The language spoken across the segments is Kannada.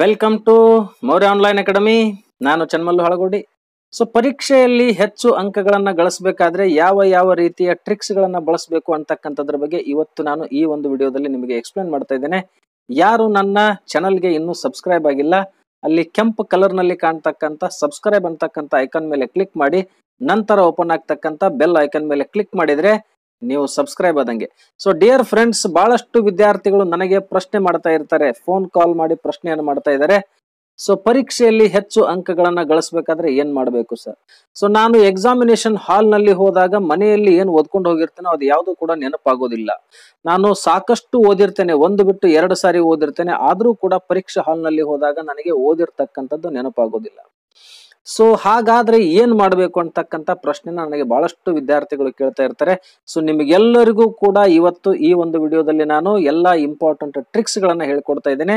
welcome to Maurya online academy ನಾನು ಚನ್ಮಲ್ಲು ಹಳಗೋಡಿ ಸೊ ಪರೀಕ್ಷೆಯಲ್ಲಿ ಹೆಚ್ಚು ಅಂಕಗಳನ್ನು ಗಳಿಸಬೇಕಾದ್ರೆ ಯಾವ ಯಾವ ರೀತಿಯ ಟ್ರಿಕ್ಸ್ಗಳನ್ನು ಬಳಸಬೇಕು ಅಂತಕ್ಕಂಥದ್ರ ಬಗ್ಗೆ ಇವತ್ತು ನಾನು ಈ ಒಂದು ವಿಡಿಯೋದಲ್ಲಿ ನಿಮಗೆ ಎಕ್ಸ್ಪ್ಲೇನ್ ಮಾಡ್ತಾ ಇದ್ದೇನೆ ಯಾರು ನನ್ನ ಚಾನಲ್ಗೆ ಇನ್ನೂ ಸಬ್ಸ್ಕ್ರೈಬ್ ಆಗಿಲ್ಲ ಅಲ್ಲಿ ಕೆಂಪು ಕಲರ್ನಲ್ಲಿ ಕಾಣ್ತಕ್ಕಂಥ ಸಬ್ಸ್ಕ್ರೈಬ್ ಅಂತಕ್ಕಂಥ ಐಕಾನ್ ಮೇಲೆ ಕ್ಲಿಕ್ ಮಾಡಿ ನಂತರ ಓಪನ್ ಆಗ್ತಕ್ಕಂಥ ಬೆಲ್ ಐಕಾನ್ ಮೇಲೆ ಕ್ಲಿಕ್ ಮಾಡಿದರೆ ನೀವು ಸಬ್ಸ್ಕ್ರೈಬ್ ಆದಂಗೆ ಸೊ ಡಿಯರ್ ಫ್ರೆಂಡ್ಸ್ ಬಹಳಷ್ಟು ವಿದ್ಯಾರ್ಥಿಗಳು ನನಗೆ ಪ್ರಶ್ನೆ ಮಾಡ್ತಾ ಇರ್ತಾರೆ ಫೋನ್ ಕಾಲ್ ಮಾಡಿ ಪ್ರಶ್ನೆಯನ್ನು ಮಾಡ್ತಾ ಇದ್ದಾರೆ ಸೊ ಪರೀಕ್ಷೆಯಲ್ಲಿ ಹೆಚ್ಚು ಅಂಕಗಳನ್ನ ಗಳಿಸಬೇಕಾದ್ರೆ ಏನ್ ಮಾಡಬೇಕು ಸರ್ ಸೊ ನಾನು ಎಕ್ಸಾಮಿನೇಷನ್ ಹಾಲ್ ನಲ್ಲಿ ಹೋದಾಗ ಮನೆಯಲ್ಲಿ ಏನ್ ಓದ್ಕೊಂಡು ಹೋಗಿರ್ತೇನೋ ಅದು ಯಾವುದು ಕೂಡ ನೆನಪಾಗೋದಿಲ್ಲ ನಾನು ಸಾಕಷ್ಟು ಓದಿರ್ತೇನೆ ಒಂದು ಬಿಟ್ಟು ಎರಡು ಸಾರಿ ಓದಿರ್ತೇನೆ ಆದ್ರೂ ಕೂಡ ಪರೀಕ್ಷಾ ಹಾಲ್ ನಲ್ಲಿ ಹೋದಾಗ ನನಗೆ ಓದಿರ್ತಕ್ಕಂಥದ್ದು ನೆನಪಾಗೋದಿಲ್ಲ ಸೊ ಹಾಗಾದ್ರೆ ಏನ್ ಮಾಡಬೇಕು ಅಂತಕ್ಕಂಥ ಪ್ರಶ್ನೆನ ನನಗೆ ಬಹಳಷ್ಟು ವಿದ್ಯಾರ್ಥಿಗಳು ಕೇಳ್ತಾ ಇರ್ತಾರೆ ಸೊ ನಿಮಗೆಲ್ಲರಿಗೂ ಕೂಡ ಇವತ್ತು ಈ ಒಂದು ವಿಡಿಯೋದಲ್ಲಿ ನಾನು ಎಲ್ಲಾ ಇಂಪಾರ್ಟೆಂಟ್ ಟ್ರಿಕ್ಸ್ ಗಳನ್ನ ಹೇಳ್ಕೊಡ್ತಾ ಇದ್ದೇನೆ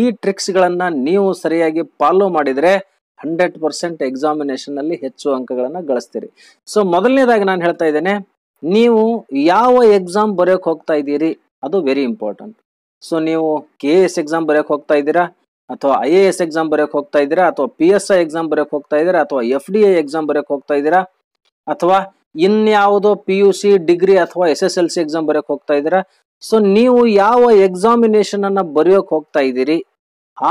ಈ ಟ್ರಿಕ್ಸ್ ಗಳನ್ನ ನೀವು ಸರಿಯಾಗಿ ಫಾಲೋ ಮಾಡಿದ್ರೆ ಹಂಡ್ರೆಡ್ ಪರ್ಸೆಂಟ್ ಎಕ್ಸಾಮಿನೇಷನ್ ಅಲ್ಲಿ ಹೆಚ್ಚು ಅಂಕಗಳನ್ನ ಗಳಿಸ್ತೀರಿ ಸೊ ಮೊದಲನೇದಾಗಿ ನಾನು ಹೇಳ್ತಾ ಇದ್ದೇನೆ ನೀವು ಯಾವ ಎಕ್ಸಾಮ್ ಬರೆಯೋಕೆ ಹೋಗ್ತಾ ಇದ್ದೀರಿ ಅದು ವೆರಿ ಇಂಪಾರ್ಟೆಂಟ್ ಸೊ ನೀವು ಕೆ ಎಸ್ ಎಕ್ಸಾಮ್ ಬರೆಯೋಕೆ ಹೋಗ್ತಾ ಇದ್ದೀರಾ ಅಥವಾ ಐ ಎ ಎಸ್ ಎಕ್ಸಾಮ್ ಬರೆಯಕ್ಕೆ ಹೋಗ್ತಾ ಇದ್ದೀರಾ ಅಥವಾ ಪಿ ಎಸ್ ಐ ಎಕ್ಸಾಮ್ ಬರೆಯಕ್ಕೆ ಹೋಗ್ತಾ ಇದ್ದೀರಾ ಅಥವಾ ಎಫ್ ಡಿ ಎ ಎಕ್ಸಾಮ್ ಬರೆಯಕ್ಕೆ ಹೋಗ್ತಾ ಇದ್ದೀರಾ ಅಥವಾ ಇನ್ಯಾವುದೋ ಪಿ ಯು ಸಿ ಡಿಗ್ರಿ ಅಥವಾ S S L C exam ಬರೆಯಕ್ಕೆ ಹೋಗ್ತಾ ಇದ್ದೀರಾ ಸೊ ನೀವು ಯಾವ ಎಕ್ಸಾಮಿನೇಷನ್ ಅನ್ನ ಬರೆಯೋಕೆ ಹೋಗ್ತಾ ಇದ್ದೀರಿ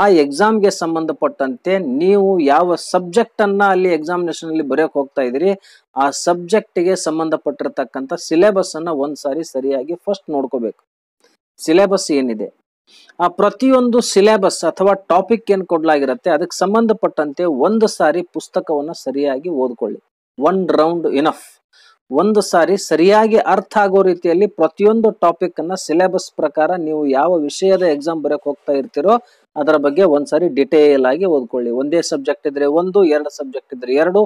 ಆ ಎಕ್ಸಾಮ್ಗೆ ಸಂಬಂಧಪಟ್ಟಂತೆ ನೀವು ಯಾವ ಸಬ್ಜೆಕ್ಟ್ ಅನ್ನ ಅಲ್ಲಿ ಎಕ್ಸಾಮಿನೇಷನ್ ಅಲ್ಲಿ ಬರೆಯೋಕೆ ಹೋಗ್ತಾ ಇದ್ದೀರಿ ಆ ಸಬ್ಜೆಕ್ಟಿಗೆ ಸಂಬಂಧಪಟ್ಟಿರತಕ್ಕಂಥ ಸಿಲೆಬಸ್ ಅನ್ನ ಒಂದ್ಸಾರಿ ಸರಿಯಾಗಿ ಫಸ್ಟ್ ನೋಡ್ಕೋಬೇಕು ಸಿಲೆಬಸ್ ಏನಿದೆ ಆ ಪ್ರತಿಯೊಂದು ಸಿಲೆಬಸ್ ಅಥವಾ ಟಾಪಿಕ್ ಏನು ಕೊಡಲಾಗಿರುತ್ತೆ ಅದಕ್ಕೆ ಸಂಬಂಧಪಟ್ಟಂತೆ ಒಂದು ಸಾರಿ ಪುಸ್ತಕವನ್ನ ಸರಿಯಾಗಿ ಓದ್ಕೊಳ್ಳಿ ಒನ್ ರೌಂಡ್ ಇನಫ್ ಒಂದು ಸಾರಿ ಸರಿಯಾಗಿ ಅರ್ಥ ಆಗೋ ರೀತಿಯಲ್ಲಿ ಪ್ರತಿಯೊಂದು ಟಾಪಿಕ್ ಅನ್ನ ಸಿಲೆಬಸ್ ಪ್ರಕಾರ ನೀವು ಯಾವ ವಿಷಯದ ಎಕ್ಸಾಮ್ ಬರೋಕ್ ಹೋಗ್ತಾ ಇರ್ತೀರೋ ಅದರ ಬಗ್ಗೆ ಒಂದ್ಸಾರಿ ಡಿಟೇಲ್ ಆಗಿ ಓದ್ಕೊಳ್ಳಿ ಒಂದೇ ಸಬ್ಜೆಕ್ಟ್ ಇದ್ರೆ ಒಂದು ಎರಡು ಸಬ್ಜೆಕ್ಟ್ ಇದ್ರೆ ಎರಡು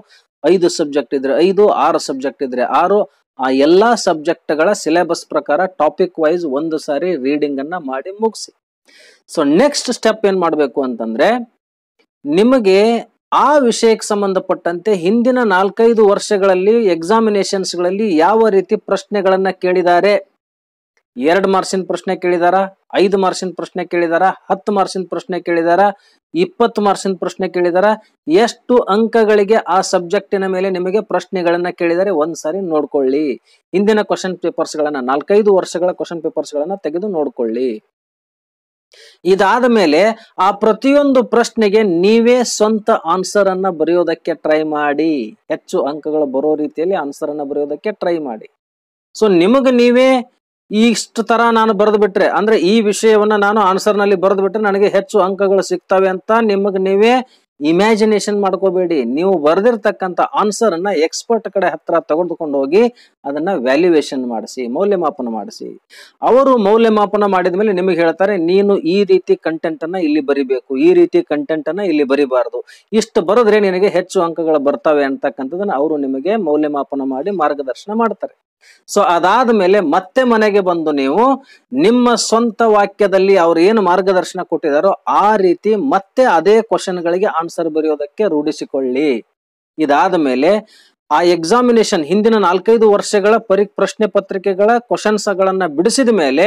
ಐದು ಸಬ್ಜೆಕ್ಟ್ ಇದ್ರೆ ಐದು ಆರು ಸಬ್ಜೆಕ್ಟ್ ಇದ್ರೆ ಆರು ಆ ಎಲ್ಲ ಸಬ್ಜೆಕ್ಟ್ಗಳ ಸಿಲೆಬಸ್ ಪ್ರಕಾರ ಟಾಪಿಕ್ ವೈಸ್ ಒಂದು ಸಾರಿ ರೀಡಿಂಗ್ ಮಾಡಿ ಮುಗಿಸಿ ಸೊ ನೆಕ್ಸ್ಟ್ ಸ್ಟೆಪ್ ಏನು ಮಾಡಬೇಕು ಅಂತಂದ್ರೆ ನಿಮಗೆ ಆ ವಿಷಯಕ್ಕೆ ಸಂಬಂಧಪಟ್ಟಂತೆ ಹಿಂದಿನ ನಾಲ್ಕೈದು ವರ್ಷಗಳಲ್ಲಿ ಎಕ್ಸಾಮಿನೇಷನ್ಸ್ಗಳಲ್ಲಿ ಯಾವ ರೀತಿ ಪ್ರಶ್ನೆಗಳನ್ನು ಕೇಳಿದ್ದಾರೆ ಎರಡು ಮಾರ್ಕ್ಸಿನ ಪ್ರಶ್ನೆ ಕೇಳಿದಾರ ಐದು ಮಾರ್ಕ್ಸಿನ ಪ್ರಶ್ನೆ ಕೇಳಿದಾರ ಹತ್ತು ಮಾರ್ಕ್ಸಿನ ಪ್ರಶ್ನೆ ಕೇಳಿದಾರ ಇಪ್ಪತ್ತು ಮಾರ್ಕ್ಸಿನ ಪ್ರಶ್ನೆ ಕೇಳಿದಾರ ಎಷ್ಟು ಅಂಕಗಳಿಗೆ ಆ ಸಬ್ಜೆಕ್ಟಿನ ಮೇಲೆ ನಿಮಗೆ ಪ್ರಶ್ನೆಗಳನ್ನ ಕೇಳಿದರೆ ಒಂದ್ಸಾರಿ ನೋಡ್ಕೊಳ್ಳಿ ಹಿಂದಿನ ಕ್ವಶನ್ ಪೇಪರ್ಸ್ ಗಳನ್ನ ನಾಲ್ಕೈದು ವರ್ಷಗಳ ಕ್ವಶನ್ ಪೇಪರ್ಸ್ ಗಳನ್ನ ತೆಗೆದು ನೋಡ್ಕೊಳ್ಳಿ ಇದಾದ ಮೇಲೆ ಆ ಪ್ರತಿಯೊಂದು ಪ್ರಶ್ನೆಗೆ ನೀವೇ ಸ್ವಂತ ಆನ್ಸರ್ ಅನ್ನ ಬರೆಯೋದಕ್ಕೆ ಟ್ರೈ ಮಾಡಿ ಹೆಚ್ಚು ಅಂಕಗಳು ಬರೋ ರೀತಿಯಲ್ಲಿ ಆನ್ಸರ್ ಅನ್ನ ಬರೆಯೋದಕ್ಕೆ ಟ್ರೈ ಮಾಡಿ ಸೊ ನಿಮಗೆ ನೀವೇ ಇಷ್ಟು ತರ ನಾನು ಬರೆದು ಬಿಟ್ರೆ ಅಂದ್ರೆ ಈ ವಿಷಯವನ್ನ ನಾನು ಆನ್ಸರ್ ನಲ್ಲಿ ಬರೆದು ಬಿಟ್ರೆ ನನಗೆ ಹೆಚ್ಚು ಅಂಕಗಳು ಸಿಗ್ತವೆ ಅಂತ ನಿಮಗೆ ನೀವೇ ಇಮ್ಯಾಜಿನೇಷನ್ ಮಾಡ್ಕೋಬೇಡಿ ನೀವು ಬರೆದಿರ್ತಕ್ಕಂಥ ಆನ್ಸರ್ ಅನ್ನ ಎಕ್ಸ್ಪರ್ಟ್ ಕಡೆ ಹತ್ರ ತಗೊಂಡುಕೊಂಡು ಹೋಗಿ ಅದನ್ನ ವ್ಯಾಲ್ಯೂಯೇಷನ್ ಮಾಡಿಸಿ ಮೌಲ್ಯಮಾಪನ ಮಾಡಿಸಿ ಅವರು ಮೌಲ್ಯಮಾಪನ ಮಾಡಿದ ಮೇಲೆ ನಿಮಗೆ ಹೇಳ್ತಾರೆ ನೀನು ಈ ರೀತಿ ಕಂಟೆಂಟ್ ಅನ್ನ ಇಲ್ಲಿ ಬರಿಬೇಕು ಈ ರೀತಿ ಕಂಟೆಂಟ್ ಅನ್ನ ಇಲ್ಲಿ ಬರಿಬಾರದು ಇಷ್ಟು ಬರೆದ್ರೆ ನಿನಗೆ ಹೆಚ್ಚು ಅಂಕಗಳು ಬರ್ತವೆ ಅಂತಕ್ಕಂಥದ್ದನ್ನ ಅವರು ನಿಮಗೆ ಮೌಲ್ಯಮಾಪನ ಮಾಡಿ ಮಾರ್ಗದರ್ಶನ ಮಾಡ್ತಾರೆ ಸೊ ಅದಾದ ಮೇಲೆ ಮತ್ತೆ ಮನೆಗೆ ಬಂದು ನೀವು ನಿಮ್ಮ ಸ್ವಂತ ವಾಕ್ಯದಲ್ಲಿ ಅವ್ರು ಏನು ಮಾರ್ಗದರ್ಶನ ಕೊಟ್ಟಿದಾರೋ ಆ ರೀತಿ ಮತ್ತೆ ಅದೇ ಗಳಿಗೆ ಆನ್ಸರ್ ಬರೆಯೋದಕ್ಕೆ ರೂಢಿಸಿಕೊಳ್ಳಿ ಇದಾದ ಮೇಲೆ ಆ ಎಕ್ಸಾಮಿನೇಷನ್ ಹಿಂದಿನ ನಾಲ್ಕೈದು ವರ್ಷಗಳ ಪರಿ ಪ್ರಶ್ನೆ ಪತ್ರಿಕೆಗಳ ಕ್ವಶನ್ಸ್ ಗಳನ್ನ ಬಿಡಿಸಿದ ಮೇಲೆ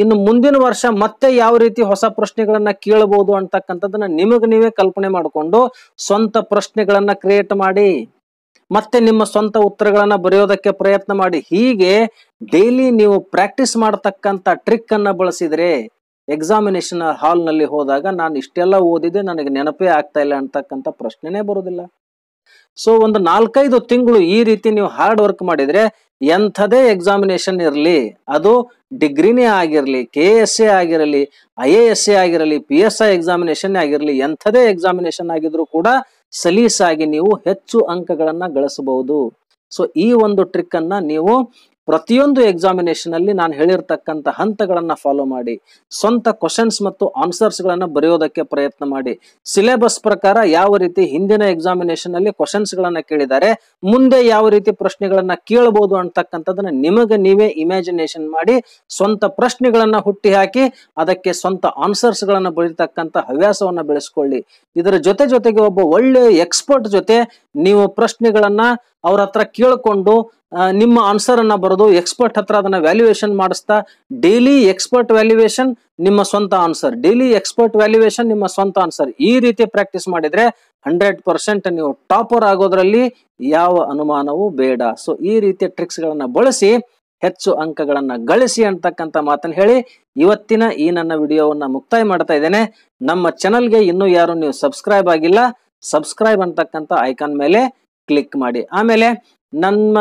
ಇನ್ನು ಮುಂದಿನ ವರ್ಷ ಮತ್ತೆ ಯಾವ ರೀತಿ ಹೊಸ ಪ್ರಶ್ನೆಗಳನ್ನ ಕೇಳಬಹುದು ಅಂತಕ್ಕಂಥದ್ದನ್ನ ನಿಮಗೆ ನೀವೇ ಕಲ್ಪನೆ ಮಾಡಿಕೊಂಡು ಸ್ವಂತ ಪ್ರಶ್ನೆಗಳನ್ನ ಕ್ರಿಯೇಟ್ ಮಾಡಿ ಮತ್ತೆ ನಿಮ್ಮ ಸ್ವಂತ ಉತ್ತರಗಳನ್ನ ಬರೆಯೋದಕ್ಕೆ ಪ್ರಯತ್ನ ಮಾಡಿ ಹೀಗೆ ಡೈಲಿ ನೀವು ಪ್ರಾಕ್ಟೀಸ್ ಮಾಡತಕ್ಕಂತ ಟ್ರಿಕ್ ಅನ್ನ ಬಳಸಿದ್ರೆ ಎಕ್ಸಾಮಿನೇಷನ್ ಹಾಲ್ನಲ್ಲಿ ಹೋದಾಗ ನಾನು ಇಷ್ಟೆಲ್ಲ ಓದಿದೆ ನನಗೆ ನೆನಪೇ ಆಗ್ತಾ ಇಲ್ಲ ಅಂತಕ್ಕಂಥ ಪ್ರಶ್ನೆನೇ ಬರೋದಿಲ್ಲ ಸೊ ಒಂದು ನಾಲ್ಕೈದು ತಿಂಗಳು ಈ ರೀತಿ ನೀವು ಹಾರ್ಡ್ ವರ್ಕ್ ಮಾಡಿದ್ರೆ ಎಂಥದೇ ಎಕ್ಸಾಮಿನೇಷನ್ ಇರಲಿ ಅದು ಡಿಗ್ರಿನೇ ಆಗಿರಲಿ ಕೆ ಎಸ್ ಎ ಆಗಿರಲಿ ಐ ಎ ಎಸ್ ಎ ಆಗಿರಲಿ ಪಿ ಎಸ್ ಐ ಎಕ್ಸಾಮಿನೇಷನ್ ಆಗಿರಲಿ ಎಂಥದೇ ಎಕ್ಸಾಮಿನೇಷನ್ ಆಗಿದ್ರು ಕೂಡ ಸಲೀಸಾಗಿ ನೀವು ಹೆಚ್ಚು ಅಂಕಗಳನ್ನು ಗಳಿಸಬಹುದು ಸೊ ಈ ಒಂದು ಟ್ರಿಕ್ಕನ್ನು ನೀವು ಪ್ರತಿಯೊಂದು ಎಕ್ಸಾಮಿನೇಷನ್ ಅಲ್ಲಿ ನಾನು ಹೇಳಿರ್ತಕ್ಕಂಥ ಹಂತಗಳನ್ನ ಫಾಲೋ ಮಾಡಿ ಸ್ವಂತ ಕ್ವಶನ್ಸ್ ಮತ್ತು ಆನ್ಸರ್ಸ್ ಗಳನ್ನ ಬರೆಯೋದಕ್ಕೆ ಪ್ರಯತ್ನ ಮಾಡಿ ಸಿಲೆಬಸ್ ಪ್ರಕಾರ ಯಾವ ರೀತಿ ಹಿಂದಿನ ಎಕ್ಸಾಮಿನೇಷನ್ ಅಲ್ಲಿ ಕ್ವಶನ್ಸ್ ಗಳನ್ನ ಕೇಳಿದ್ದಾರೆ ಮುಂದೆ ಯಾವ ರೀತಿ ಪ್ರಶ್ನೆಗಳನ್ನ ಕೇಳಬಹುದು ಅಂತಕ್ಕಂಥದನ್ನ ನಿಮಗೆ ನೀವೇ ಇಮ್ಯಾಜಿನೇಷನ್ ಮಾಡಿ ಸ್ವಂತ ಪ್ರಶ್ನೆಗಳನ್ನ ಹುಟ್ಟಿ ಹಾಕಿ ಅದಕ್ಕೆ ಸ್ವಂತ ಆನ್ಸರ್ಸ್ ಗಳನ್ನ ಬರೀತಕ್ಕಂಥ ಹವ್ಯಾಸವನ್ನ ಬೆಳೆಸ್ಕೊಳ್ಳಿ ಇದರ ಜೊತೆ ಜೊತೆಗೆ ಒಬ್ಬ ಒಳ್ಳೆಯ ಎಕ್ಸ್ಪರ್ಟ್ ಜೊತೆ ನೀವು ಪ್ರಶ್ನೆಗಳನ್ನ ಅವರ ಹತ್ರ ಕೇಳಿಕೊಂಡು ನಿಮ್ಮ ಆನ್ಸರ್ ಅನ್ನ ಬರೋದು ಎಕ್ಸ್ಪರ್ಟ್ ಹತ್ರ ಅದನ್ನ ವ್ಯಾಲ್ಯೂಯೇಷನ್ ಮಾಡಿಸ್ತಾ ಡೈಲಿ ಎಕ್ಸ್ಪರ್ಟ್ ವ್ಯಾಲ್ಯೂಯೇಷನ್ ನಿಮ್ಮ ಸ್ವಂತ ಆನ್ಸರ್ ಡೈಲಿ ಎಕ್ಸ್ಪರ್ಟ್ ವ್ಯಾಲ್ಯೂಯೇಷನ್ ನಿಮ್ಮ ಸ್ವಂತ ಆನ್ಸರ್ ಈ ರೀತಿ ಪ್ರಾಕ್ಟೀಸ್ ಮಾಡಿದ್ರೆ ಹಂಡ್ರೆಡ್ ಪರ್ಸೆಂಟ್ ನೀವು ಟಾಪರ್ ಆಗೋದ್ರಲ್ಲಿ ಯಾವ ಅನುಮಾನವೂ ಬೇಡ ಸೊ ಈ ರೀತಿಯ ಟ್ರಿಕ್ಸ್ ಗಳನ್ನ ಬಳಸಿ ಹೆಚ್ಚು ಅಂಕಗಳನ್ನ ಗಳಿಸಿ ಅಂತಕ್ಕಂಥ ಮಾತನ್ನು ಹೇಳಿ ಇವತ್ತಿನ ಈ ನನ್ನ ವಿಡಿಯೋವನ್ನ ಮುಕ್ತಾಯ ಮಾಡ್ತಾ ಇದ್ದೇನೆ ನಮ್ಮ ಚಾನಲ್ಗೆ ಇನ್ನೂ ಯಾರು ನೀವು ಸಬ್ಸ್ಕ್ರೈಬ್ ಆಗಿಲ್ಲ ಸಬ್ಸ್ಕ್ರೈಬ್ ಅಂತಕ್ಕಂಥ ಐಕಾನ್ ಮೇಲೆ ಕ್ಲಿಕ್ ಮಾಡಿ ಆಮೇಲೆ ನಮ್ಮ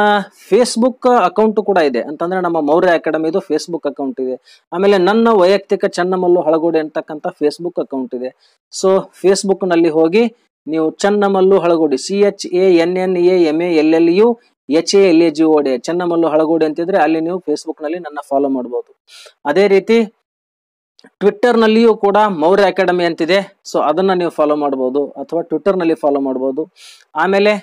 ಫೇಸ್ಬುಕ್ ಅಕೌಂಟ್ ಕೂಡ ಇದೆ ಅಂತಂದ್ರೆ ನಮ್ಮ ಮೌರ್ಯ ಅಕಾಡೆಮಿದು ಫೇಸ್ಬುಕ್ ಅಕೌಂಟ್ ಇದೆ ಆಮೇಲೆ ನನ್ನ ವೈಯಕ್ತಿಕ ಚನ್ನಮಲ್ಲು ಹಳಗೋಡೆ ಅಂತಕ್ಕಂಥ ಫೇಸ್ಬುಕ್ ಅಕೌಂಟ್ ಇದೆ ಸೊ ಫೇಸ್ಬುಕ್ ನಲ್ಲಿ ಹೋಗಿ ನೀವು Channamallu Halagodi C H A N N A M L L U H A L A G O D I Channamallu ಹಳಗೋಡಿ ಅಂತಿದ್ರೆ ಅಲ್ಲಿ ನೀವು ಫೇಸ್ಬುಕ್ ನಲ್ಲಿ ನನ್ನ ಫಾಲೋ ಮಾಡಬಹುದು ಅದೇ ರೀತಿ ಟ್ವಿಟ್ಟರ್ ನಲ್ಲಿಯೂ ಕೂಡ ಮೌರ್ಯ ಅಕಾಡೆಮಿ ಅಂತಿದೆ ಸೊ ಅದನ್ನ ನೀವು ಫಾಲೋ ಮಾಡಬಹುದು ಅಥವಾ ಟ್ವಿಟ್ಟರ್ ನಲ್ಲಿ ಫಾಲೋ ಮಾಡಬಹುದು ಆಮೇಲೆ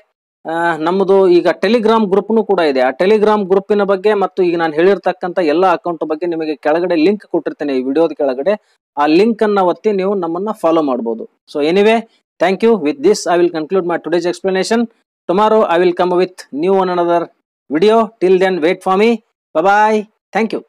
ನಮ್ಮದು ಈಗ ಟೆಲಿಗ್ರಾಮ್ ಗ್ರೂಪ್ನು ಕೂಡ ಇದೆ ಆ ಟೆಲಿಗ್ರಾಮ್ ಗ್ರೂಪಿನ ಬಗ್ಗೆ ಮತ್ತು ಈಗ ನಾನು ಹೇಳಿರ್ತಕ್ಕಂಥ ಎಲ್ಲ ಅಕೌಂಟ್ ಬಗ್ಗೆ ನಿಮಗೆ ಕೆಳಗಡೆ ಲಿಂಕ್ ಕೊಟ್ಟಿರ್ತೇನೆ ಈ ವಿಡಿಯೋದ ಕೆಳಗಡೆ ಆ ಲಿಂಕ್ ಅನ್ನ ಒತ್ತಿ ನೀವು ನಮ್ಮನ್ನ ಫಾಲೋ ಮಾಡಬಹುದು so anyway thank you with this I will conclude my today's explanation tomorrow I will come with new one another video till then wait for me bye thank you